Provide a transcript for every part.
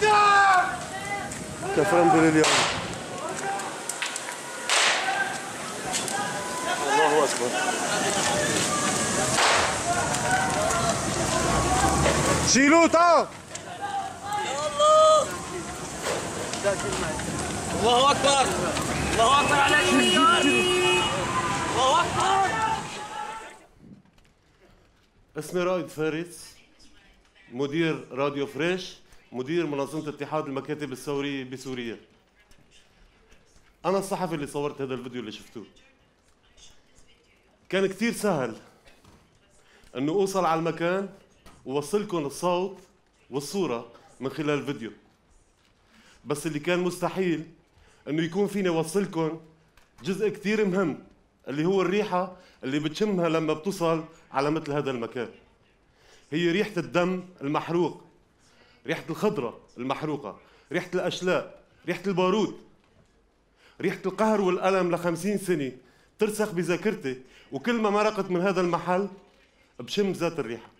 كفران بن الله اكبر الله اكبر الله اكبر على المليار الله اكبر اسمي رائد فارس مدير راديو فريش مدير منظمه اتحاد المكاتب الثوريه بسوريا انا الصحفي اللي صورت هذا الفيديو اللي شفتوه كان كثير سهل انه اوصل على المكان ووصلكم الصوت والصوره من خلال الفيديو بس اللي كان مستحيل انه يكون فيني اوصلكم جزء كثير مهم اللي هو الريحه اللي بتشمها لما بتوصل على مثل هذا المكان هي ريحه الدم المحروق ريحه الخضره المحروقه ريحه الاشلاء ريحه البارود ريحه القهر والالم لخمسين سنه ترسخ بذاكرتي وكل ما مرقت من هذا المحل بشم ذات الريحه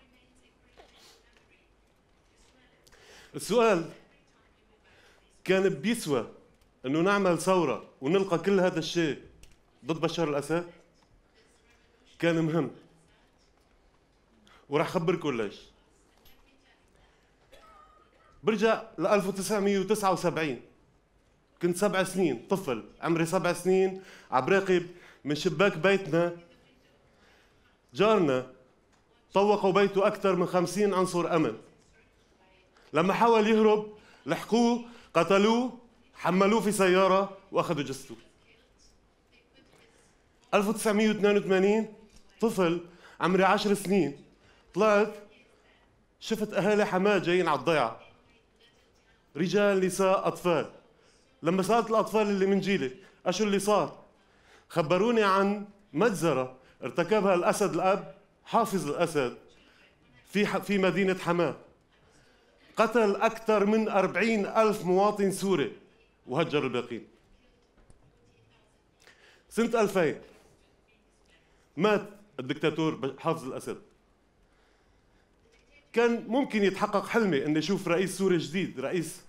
السؤال كان بيسوى انه نعمل ثوره ونلقى كل هذا الشيء ضد بشار الاسد كان مهم وراح خبركم ليش برجع ل 1979 كنت سبع سنين طفل عمري سبع سنين عم من شباك بيتنا جارنا طوقوا بيته أكثر من خمسين عنصر أمن لما حاول يهرب لحقوه قتلوه حملوه في سيارة وأخذوا جثته 1982 طفل عمري عشر سنين طلعت شفت أهالي حماة جايين على الضيعة رجال نساء أطفال لما سألت الأطفال اللي من جيلي أشو اللي صار خبروني عن مجزرة ارتكبها الأسد الأب حافظ الأسد في في مدينة حماه قتل أكثر من أربعين ألف مواطن سوري وهجر الباقين سنة 2000 مات الدكتاتور حافظ الأسد كان ممكن يتحقق حلمي اني اشوف رئيس سوري جديد رئيس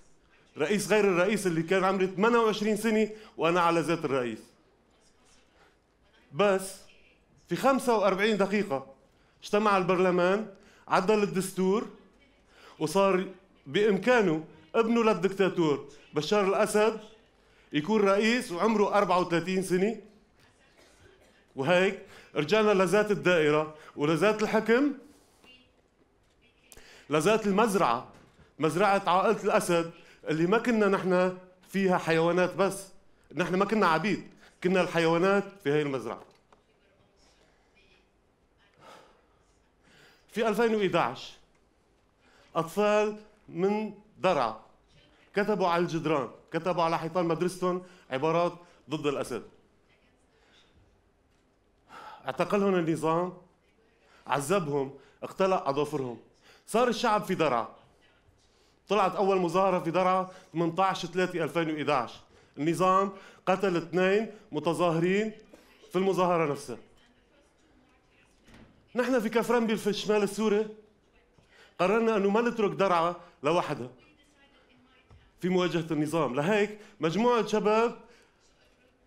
رئيس غير الرئيس اللي كان عمري 28 سنه وانا على ذات الرئيس بس في 45 دقيقه اجتمع البرلمان عدل الدستور وصار بامكانه ابنه للدكتاتور بشار الاسد يكون رئيس وعمره 34 سنه وهيك رجعنا لذات الدائره ولذات الحكم لذات المزرعه مزرعه عائله الاسد اللي ما كنا نحن فيها حيوانات بس نحن ما كنا عبيد كنا الحيوانات في هي المزرعه في 2011 اطفال من درعا كتبوا على الجدران كتبوا على حيطان مدرستهم عبارات ضد الاسد اعتقلهم النظام عذبهم اختلق اظافرهم صار الشعب في درعا طلعت اول مظاهره في درعا 18 3 2011 النظام قتل اثنين متظاهرين في المظاهره نفسها نحن في كفرنبيل في الشمال السوري قررنا انه ما نترك درعا لوحدها في مواجهه النظام لهيك مجموعه شباب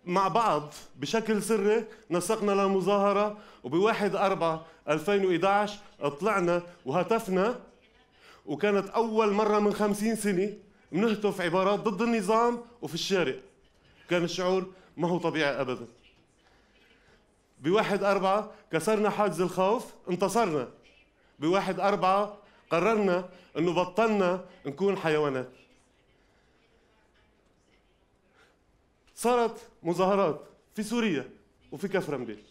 مع بعض بشكل سري نسقنا لمظاهرة وبواحد أربعة 2011 طلعنا وهتفنا وكانت أول مرة من خمسين سنة بنهتف عبارات ضد النظام وفي الشارع كان الشعور ما هو طبيعي أبدا بواحد أربعة كسرنا حاجز الخوف انتصرنا بواحد أربعة قررنا أنه بطلنا نكون حيوانات صارت مظاهرات في سوريا وفي كفر مبيل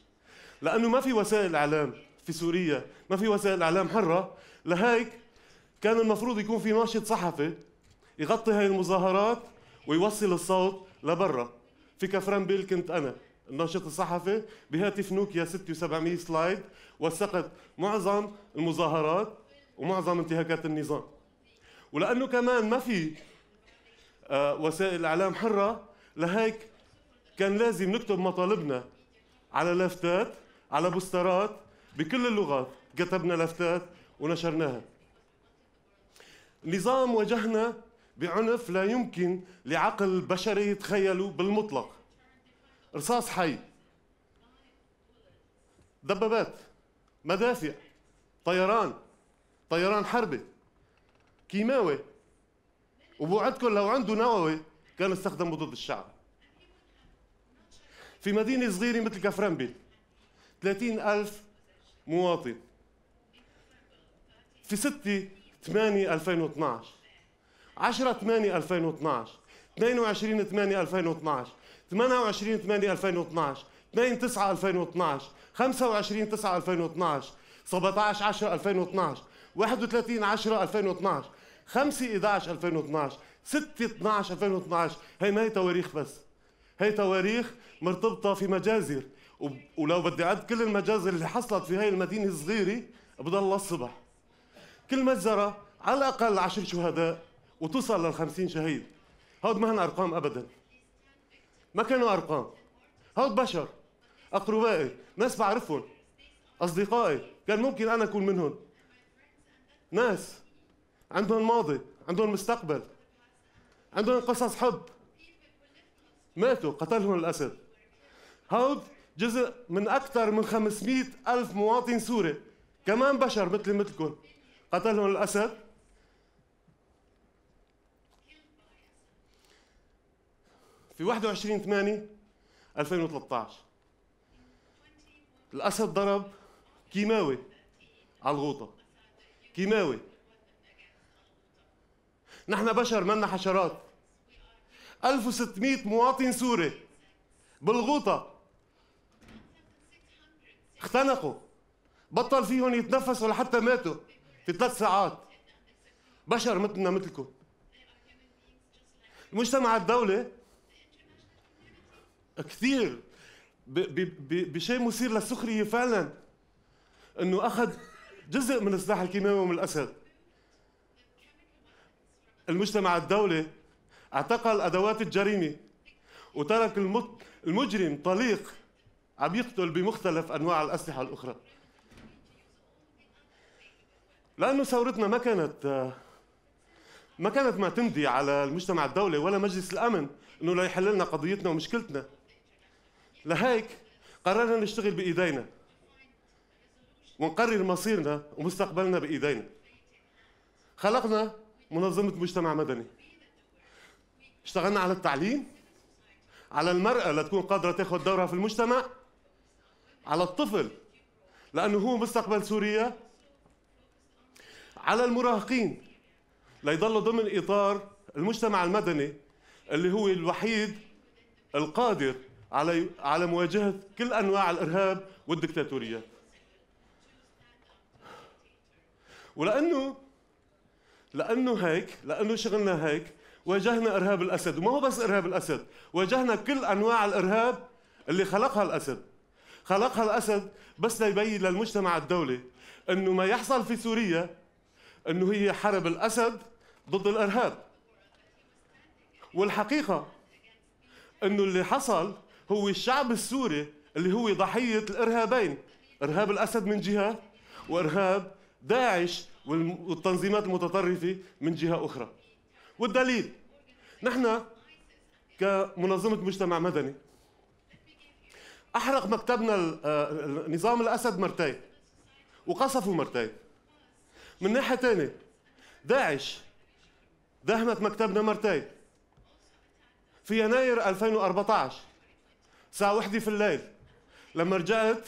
لانه ما في وسائل اعلام في سوريا ما في وسائل اعلام حره لهيك كان المفروض يكون في ناشط صحفي يغطي هاي المظاهرات ويوصل الصوت لبرا في كفران بيل كنت انا الناشط الصحفي بهاتف نوكيا 6700 سلايد وثقت معظم المظاهرات ومعظم انتهاكات النظام ولانه كمان ما في آه، وسائل اعلام حره لهيك كان لازم نكتب مطالبنا على لافتات على بوسترات بكل اللغات كتبنا لافتات ونشرناها نظام واجهنا بعنف لا يمكن لعقل بشري يتخيله بالمطلق رصاص حي دبابات مدافع طيران طيران حربي كيماوي وبوعدكم لو عنده نووي كانوا استخدموا ضد الشعب في مدينة صغيرة مثل كفرنبل 30 ألف مواطن في 6 8 2012 10 8 2012 22 8 2012 28 8 2012 2 9 2012 25 9 2012 17 10 2012 31 10 2012 5 11 2012 6 12 2012 هي ما هي تواريخ بس هي تواريخ مرتبطه في مجازر ولو بدي اعد كل المجازر اللي حصلت في هاي المدينه الصغيره بضل الصبح كل مجزره على الاقل 10 شهداء وتوصل لل 50 شهيد هود ما هن ارقام ابدا ما كانوا ارقام هود بشر اقربائي ناس بعرفهم اصدقائي كان ممكن انا اكون منهم ناس عندهم ماضي عندهم مستقبل عندهم قصص حب ماتوا قتلهم الأسد هود جزء من أكثر من 500 ألف مواطن سوري كمان بشر مثلي مثلكم قتلهم الأسد في 21 8 2013 الأسد ضرب كيماوي على الغوطة كيماوي نحن بشر منا حشرات 1600 مواطن سوري بالغوطة اختنقوا بطل فيهم يتنفسوا لحتى ماتوا في ثلاث ساعات بشر مثلنا مثلكم المجتمع الدولي كثير بشيء مثير للسخرية فعلا انه اخذ جزء من السلاح الكيماوي من الاسد المجتمع الدولي اعتقل ادوات الجريمه وترك المجرم طليق عم يقتل بمختلف انواع الاسلحه الاخرى لانه ثورتنا ما كانت ما كانت ما تمضي على المجتمع الدولي ولا مجلس الامن انه لا يحل لنا قضيتنا ومشكلتنا لهيك قررنا نشتغل بايدينا ونقرر مصيرنا ومستقبلنا بايدينا خلقنا منظمه مجتمع مدني اشتغلنا على التعليم على المرأة لتكون قادرة تاخذ دورها في المجتمع على الطفل لأنه هو مستقبل سوريا على المراهقين ليضلوا ضمن إطار المجتمع المدني اللي هو الوحيد القادر على على مواجهة كل أنواع الإرهاب والديكتاتورية ولأنه لأنه هيك لأنه شغلنا هيك واجهنا ارهاب الاسد وما هو بس ارهاب الاسد واجهنا كل انواع الارهاب اللي خلقها الاسد خلقها الاسد بس ليبين للمجتمع الدولي انه ما يحصل في سوريا انه هي حرب الاسد ضد الارهاب والحقيقه انه اللي حصل هو الشعب السوري اللي هو ضحيه الارهابين ارهاب الاسد من جهه وارهاب داعش والتنظيمات المتطرفه من جهه اخرى والدليل نحن كمنظمة مجتمع مدني أحرق مكتبنا آه، نظام الأسد مرتين وقصفوا مرتين من ناحية ثانية داعش دهمت مكتبنا مرتين في يناير 2014 الساعة وحدة في الليل لما رجعت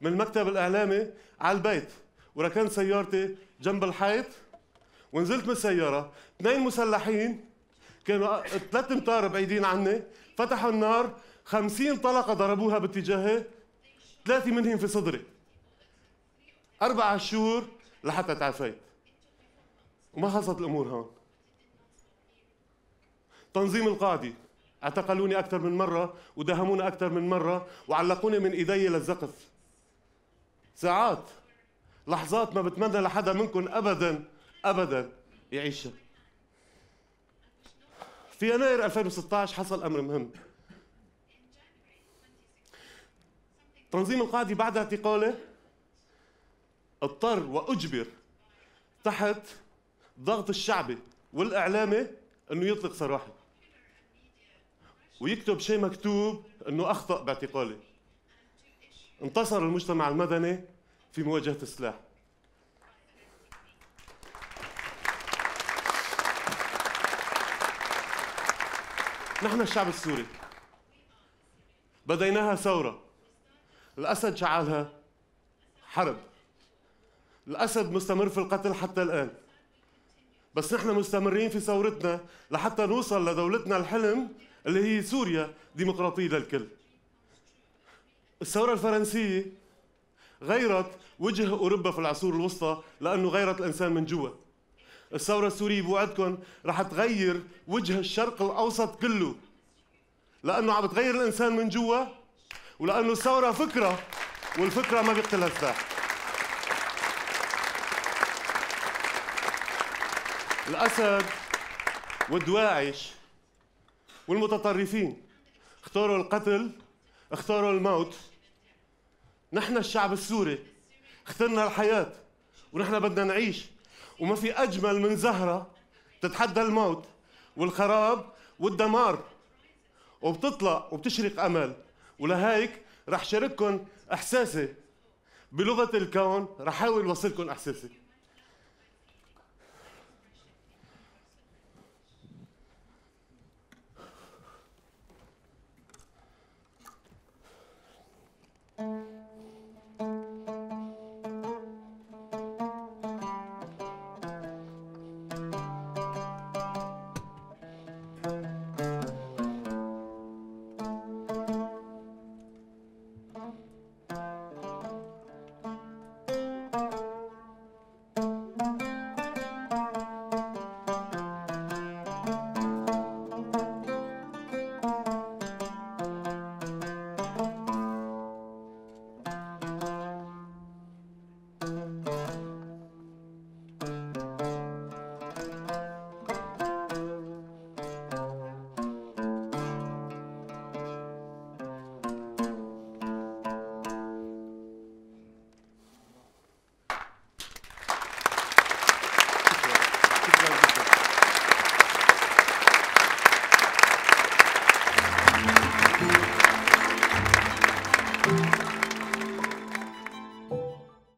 من المكتب الإعلامي على البيت وركنت سيارتي جنب الحيط ونزلت من السياره اثنين مسلحين كانوا آه، ثلاث امتار بعيدين عني فتحوا النار خمسين طلقة ضربوها باتجاهي ثلاثة منهم في صدري أربع شهور لحتى تعافيت وما خلصت الأمور هون تنظيم القاضي اعتقلوني أكثر من مرة ودهموني أكثر من مرة وعلقوني من إيدي للزقف ساعات لحظات ما بتمنى لحدا منكم أبدا ابدا يعيشها في يناير 2016 حصل امر مهم تنظيم القاضي بعد اعتقاله اضطر واجبر تحت ضغط الشعبي والاعلامي انه يطلق سراحه ويكتب شيء مكتوب انه اخطا باعتقالي انتصر المجتمع المدني في مواجهه السلاح نحن الشعب السوري بديناها ثورة الأسد شعلها حرب الأسد مستمر في القتل حتى الآن بس نحن مستمرين في ثورتنا لحتى نوصل لدولتنا الحلم اللي هي سوريا ديمقراطية للكل الثورة الفرنسية غيرت وجه أوروبا في العصور الوسطى لأنه غيرت الإنسان من جوا الثورة السورية بوعدكم رح تغير وجه الشرق الأوسط كله لأنه عم بتغير الإنسان من جوا ولأنه الثورة فكرة والفكرة ما بيقتلها سلاح الأسد والدواعش والمتطرفين اختاروا القتل اختاروا الموت نحن الشعب السوري اخترنا الحياة ونحن بدنا نعيش وما في أجمل من زهرة تتحدى الموت والخراب والدمار وبتطلع وبتشرق أمل ولهيك رح شارككم إحساسي بلغة الكون رح أحاول وصلكم إحساسي